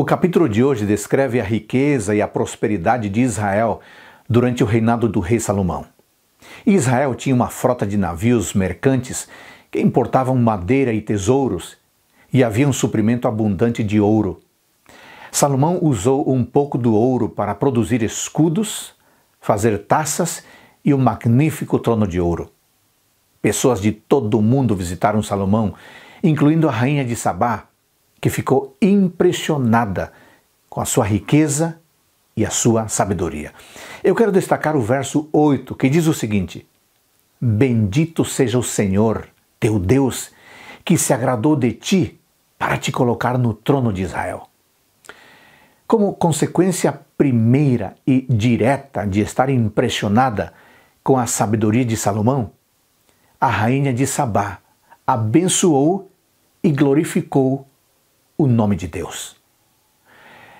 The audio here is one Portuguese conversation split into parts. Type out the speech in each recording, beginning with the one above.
O capítulo de hoje descreve a riqueza e a prosperidade de Israel durante o reinado do rei Salomão. Israel tinha uma frota de navios mercantes que importavam madeira e tesouros, e havia um suprimento abundante de ouro. Salomão usou um pouco do ouro para produzir escudos, fazer taças e um magnífico trono de ouro. Pessoas de todo o mundo visitaram Salomão, incluindo a rainha de Sabá, que ficou impressionada com a sua riqueza e a sua sabedoria. Eu quero destacar o verso 8, que diz o seguinte: Bendito seja o Senhor, teu Deus, que se agradou de ti para te colocar no trono de Israel. Como consequência primeira e direta de estar impressionada com a sabedoria de Salomão, a rainha de Sabá abençoou e glorificou o nome de Deus.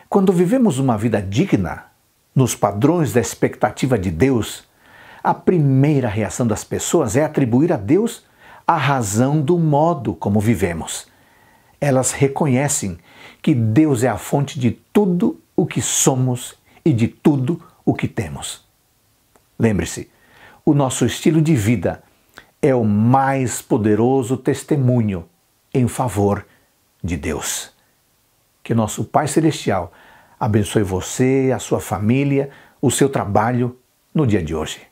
Quando vivemos uma vida digna, nos padrões da expectativa de Deus, a primeira reação das pessoas é atribuir a Deus a razão do modo como vivemos. Elas reconhecem que Deus é a fonte de tudo o que somos e de tudo o que temos. Lembre-se, o nosso estilo de vida é o mais poderoso testemunho em favor de Deus. Que nosso Pai Celestial abençoe você, a sua família, o seu trabalho no dia de hoje.